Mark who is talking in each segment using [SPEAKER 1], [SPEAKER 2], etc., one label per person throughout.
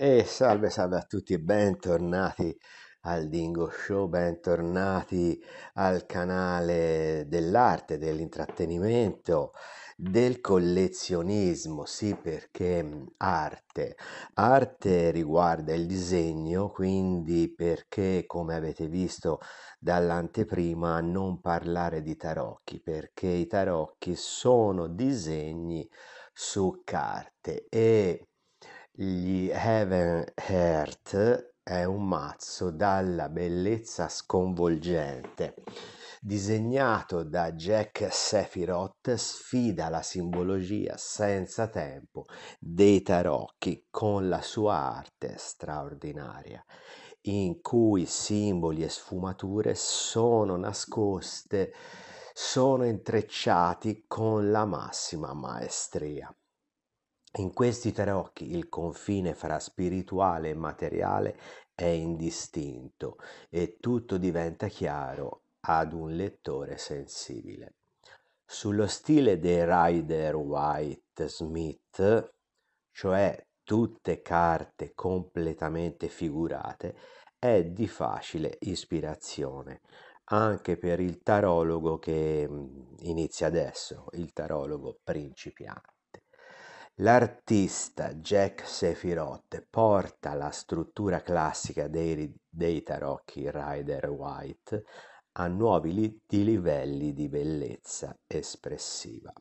[SPEAKER 1] E salve salve a tutti e bentornati al Dingo Show, bentornati al canale dell'arte, dell'intrattenimento, del collezionismo, sì perché mm, arte. Arte riguarda il disegno, quindi perché come avete visto dall'anteprima non parlare di tarocchi, perché i tarocchi sono disegni su carte e gli Heaven Heart è un mazzo dalla bellezza sconvolgente. Disegnato da Jack Sephiroth, sfida la simbologia senza tempo dei tarocchi con la sua arte straordinaria, in cui simboli e sfumature sono nascoste sono intrecciati con la massima maestria. In questi tre occhi il confine fra spirituale e materiale è indistinto e tutto diventa chiaro ad un lettore sensibile. Sullo stile dei Rider White Smith, cioè tutte carte completamente figurate, è di facile ispirazione anche per il tarologo che mm, inizia adesso, il tarologo principiante. L'artista Jack Sefirot porta la struttura classica dei, dei tarocchi Rider White a nuovi li, di livelli di bellezza espressiva.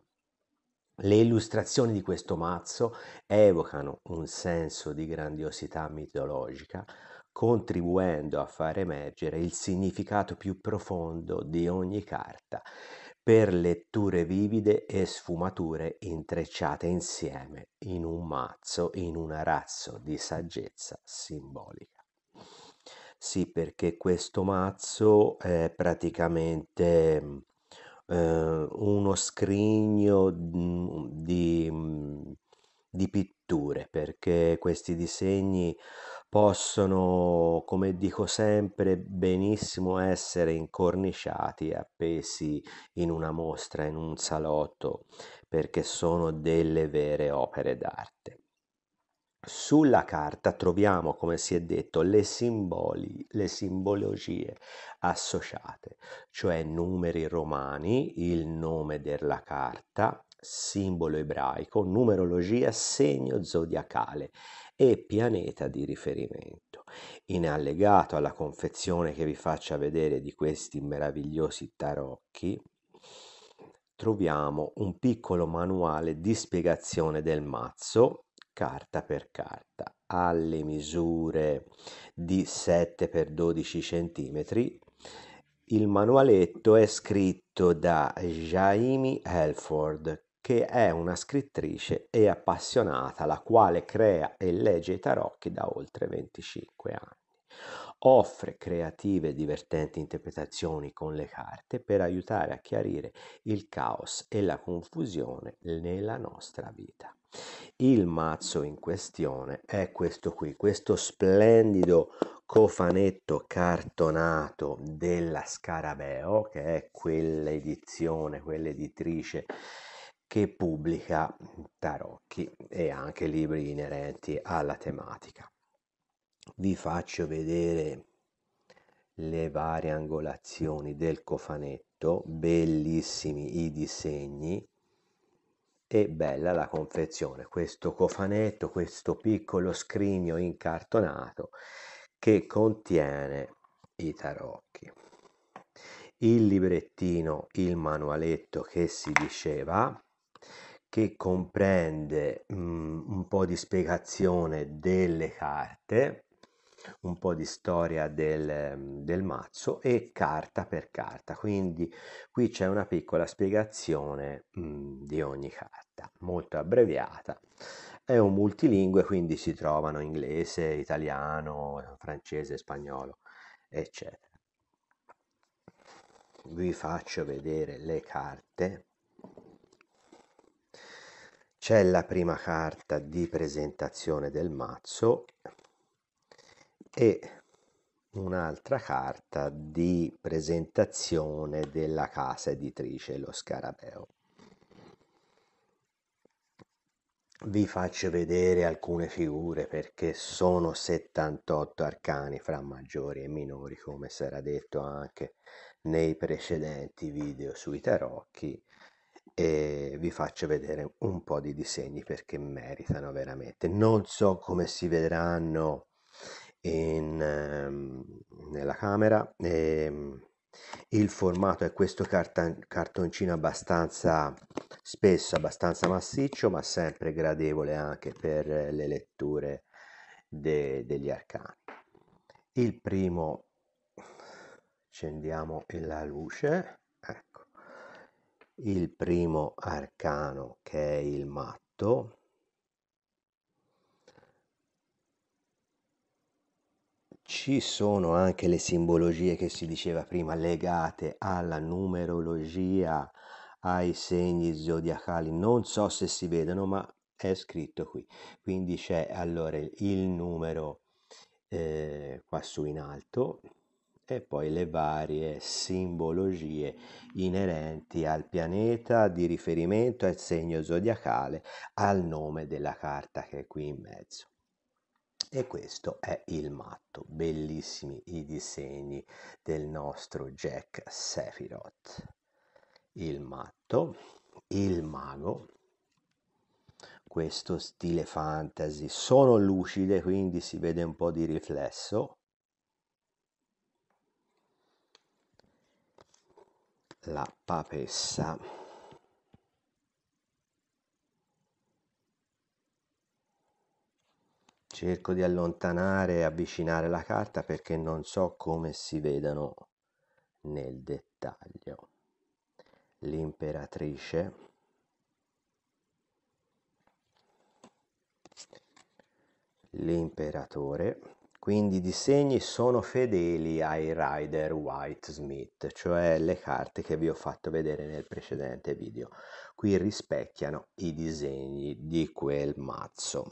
[SPEAKER 1] Le illustrazioni di questo mazzo evocano un senso di grandiosità mitologica, contribuendo a far emergere il significato più profondo di ogni carta per letture vivide e sfumature intrecciate insieme in un mazzo, in un arazzo di saggezza simbolica. Sì, perché questo mazzo è praticamente eh, uno scrigno mm, di, mm, di pitture, perché questi disegni possono, come dico sempre, benissimo essere incorniciati, appesi in una mostra, in un salotto, perché sono delle vere opere d'arte. Sulla carta troviamo, come si è detto, le, simboli, le simbologie associate, cioè numeri romani, il nome della carta, simbolo ebraico, numerologia, segno zodiacale e pianeta di riferimento. In allegato alla confezione che vi faccio vedere di questi meravigliosi tarocchi, troviamo un piccolo manuale di spiegazione del mazzo carta per carta alle misure di 7 x 12 cm. Il manualetto è scritto da Jaime Helford che è una scrittrice e appassionata, la quale crea e legge i tarocchi da oltre 25 anni. Offre creative e divertenti interpretazioni con le carte per aiutare a chiarire il caos e la confusione nella nostra vita. Il mazzo in questione è questo qui, questo splendido cofanetto cartonato della Scarabeo, che è quell'edizione, quell'editrice che pubblica tarocchi e anche libri inerenti alla tematica. Vi faccio vedere le varie angolazioni del cofanetto, bellissimi i disegni e bella la confezione. Questo cofanetto, questo piccolo scrigno incartonato che contiene i tarocchi. Il librettino, il manualetto che si diceva che comprende mm, un po' di spiegazione delle carte, un po' di storia del, mhmm, del, mazzo e carta per carta. Quindi qui c'è una piccola spiegazione mh, mhmm, di ogni carta, molto abbreviata. È un multilingue, quindi si trovano inglese, italiano, francese, spagnolo, eccetera. Vi faccio vedere le carte c'è la prima carta di presentazione del mazzo e un'altra carta di presentazione della casa editrice Lo Scarabeo. Vi faccio vedere alcune figure perché sono 78 arcani fra maggiori e minori, come sarà detto anche nei precedenti video sui tarocchi e vi faccio vedere un po' di disegni perché meritano veramente. Non so come si vedranno in, ehm, nella camera. E, ehm, il formato è questo cartoncino abbastanza spesso, abbastanza massiccio, ma sempre gradevole anche per le letture de, degli arcani. Il primo, accendiamo la luce il primo arcano che è il matto, ci sono anche le simbologie che si diceva prima legate alla numerologia, ai segni zodiacali, non so se si vedono ma è scritto qui, quindi c'è allora il numero eh, qua su in alto e poi le varie simbologie inerenti al pianeta di riferimento, al segno zodiacale, al nome della carta che è qui in mezzo. E questo è il matto, bellissimi i disegni del nostro Jack Sephiroth. Il matto, il mago, questo stile fantasy, sono lucide quindi si vede un po' di riflesso, la papessa cerco di allontanare e avvicinare la carta perché non so come si vedano nel dettaglio l'imperatrice l'imperatore quindi i disegni sono fedeli ai Rider White Smith, cioè le carte che vi ho fatto vedere nel precedente video. Qui rispecchiano i disegni di quel mazzo.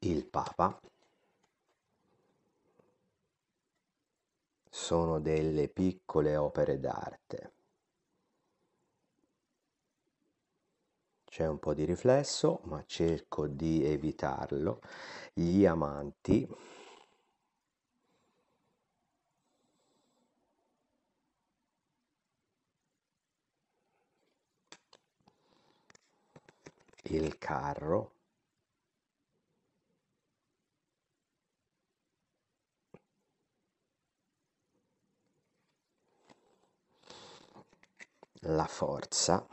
[SPEAKER 1] Il Papa. Sono delle piccole opere d'arte. c'è un po' di riflesso, ma cerco di evitarlo. Gli amanti il carro la forza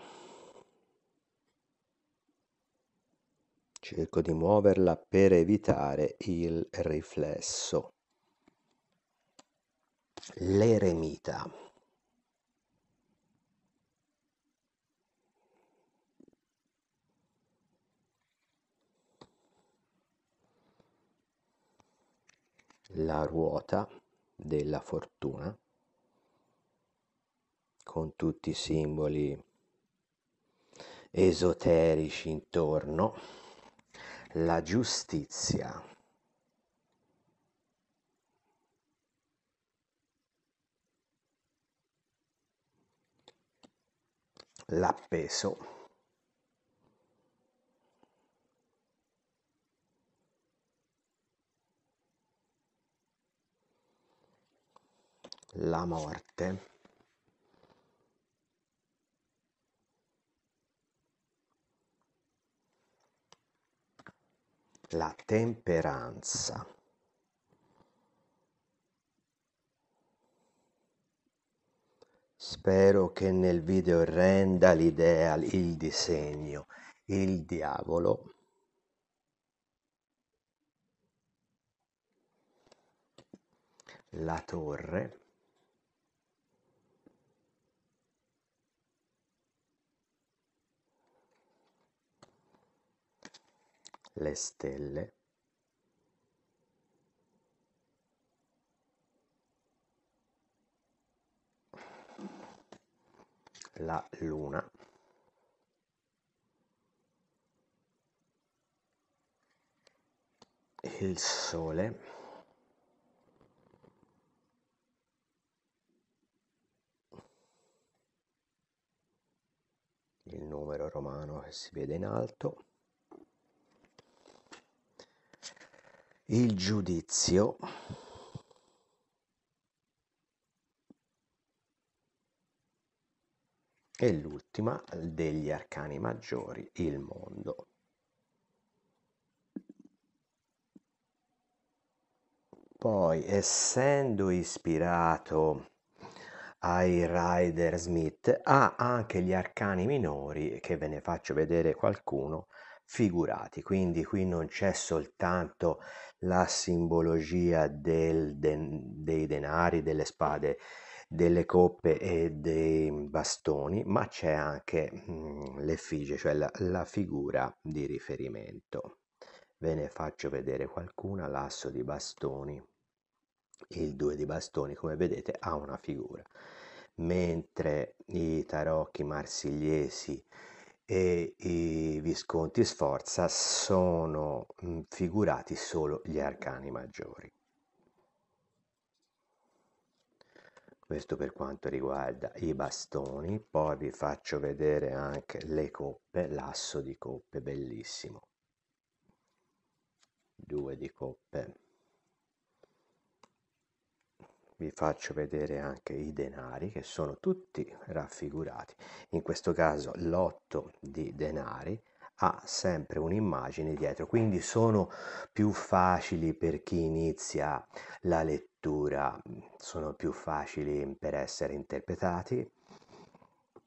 [SPEAKER 1] cerco di muoverla per evitare il riflesso. L'eremita. La ruota della fortuna con tutti i simboli esoterici intorno la giustizia. L'appeso. La morte. La temperanza. Spero che nel video renda l'idea, il disegno, il diavolo. La torre. le stelle la luna il sole il numero romano che si vede in alto il giudizio e l'ultima degli arcani maggiori, il mondo. Poi, essendo ispirato ai Rider Smith, ha anche gli arcani minori, che ve ne faccio vedere qualcuno, figurati, quindi qui non c'è soltanto la simbologia del, de, dei denari, delle spade, delle coppe e dei bastoni, ma c'è anche mh, mm, l'effigie, cioè la, la figura di riferimento. Ve ne faccio vedere qualcuna, l'asso di bastoni, il due di bastoni, come vedete ha una figura, mentre i tarocchi marsigliesi e i Visconti Sforza sono figurati solo gli arcani maggiori. Questo per quanto riguarda i bastoni, poi vi faccio vedere anche le coppe, l'asso di coppe bellissimo. Due di coppe vi faccio vedere anche i denari che sono tutti raffigurati. In questo caso l'otto di denari ha sempre un'immagine dietro, quindi sono più facili per chi inizia la lettura, sono più facili per essere interpretati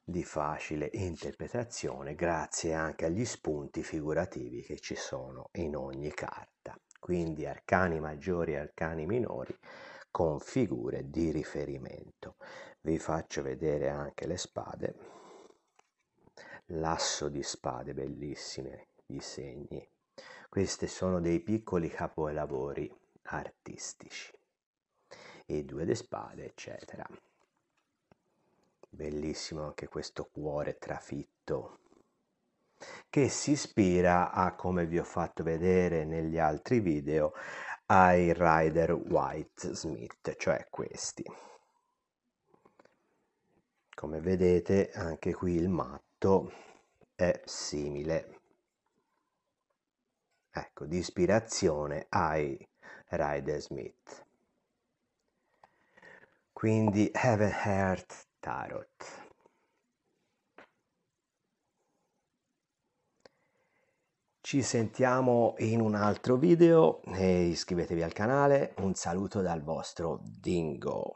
[SPEAKER 1] di facile interpretazione grazie anche agli spunti figurativi che ci sono in ogni carta. Quindi arcani maggiori e arcani minori con figure di riferimento. Vi faccio vedere anche le spade, l'asso di spade, bellissime disegni. Questi sono dei piccoli capolavori artistici. I due di spade, eccetera. Bellissimo anche questo cuore trafitto che si ispira a, come vi ho fatto vedere negli altri video, ai Rider White smith cioè questi. Come vedete anche qui il matto è simile. Ecco, di ispirazione ai Rider Smith. Quindi Heaven Heart Tarot. Ci sentiamo in un altro video e iscrivetevi al canale. Un saluto dal vostro Dingo.